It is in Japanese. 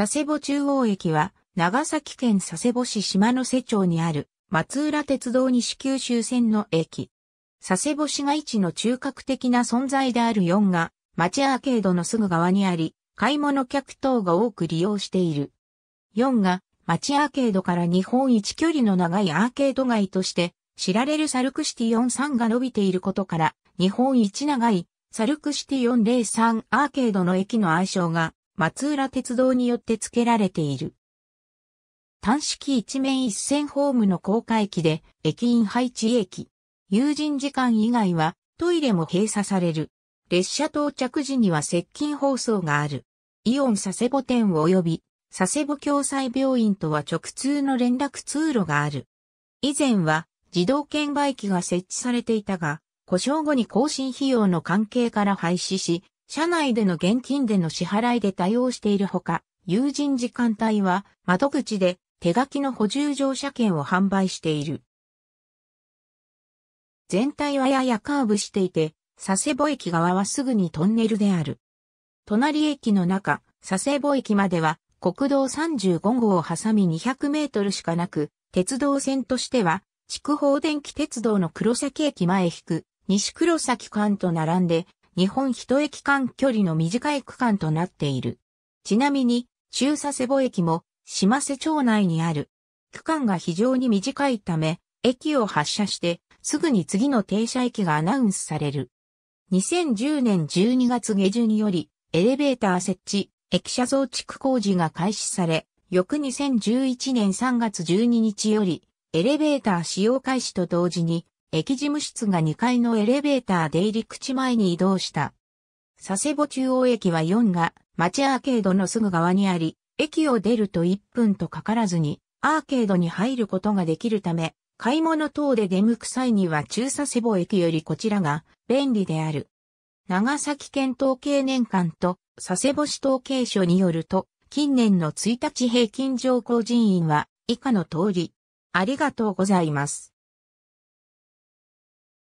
佐世保中央駅は、長崎県佐世保市島の瀬町にある、松浦鉄道西九州線の駅。佐世保市街地の中核的な存在である4が、町アーケードのすぐ側にあり、買い物客等が多く利用している。4が、町アーケードから日本一距離の長いアーケード街として、知られるサルクシティ43が伸びていることから、日本一長い、サルクシティ403アーケードの駅の愛称が松浦鉄道によって付けられている。単式一面一線ホームの高架駅で、駅員配置駅。有人時間以外は、トイレも閉鎖される。列車到着時には接近放送がある。イオン佐世保店及び、佐世保共済病院とは直通の連絡通路がある。以前は、自動券売機が設置されていたが、故障後に更新費用の関係から廃止し、社内での現金での支払いで対応しているほか、有人時間帯は窓口で手書きの補充乗車券を販売している。全体はややカーブしていて、佐世保駅側はすぐにトンネルである。隣駅の中、佐世保駅までは国道35号を挟み200メートルしかなく、鉄道線としては、筑豊電気鉄道の黒崎駅前引く、西黒崎間と並んで、日本一駅間距離の短い区間となっている。ちなみに、中佐世保駅も島瀬町内にある。区間が非常に短いため、駅を発車して、すぐに次の停車駅がアナウンスされる。2010年12月下旬より、エレベーター設置、駅舎増築工事が開始され、翌2011年3月12日より、エレベーター使用開始と同時に、駅事務室が2階のエレベーター出入り口前に移動した。佐世保中央駅は4が町アーケードのすぐ側にあり、駅を出ると1分とかからずにアーケードに入ることができるため、買い物等で出向く際には中佐世保駅よりこちらが便利である。長崎県統計年間と佐世保市統計所によると、近年の1日平均乗降人員は以下の通り。ありがとうございます。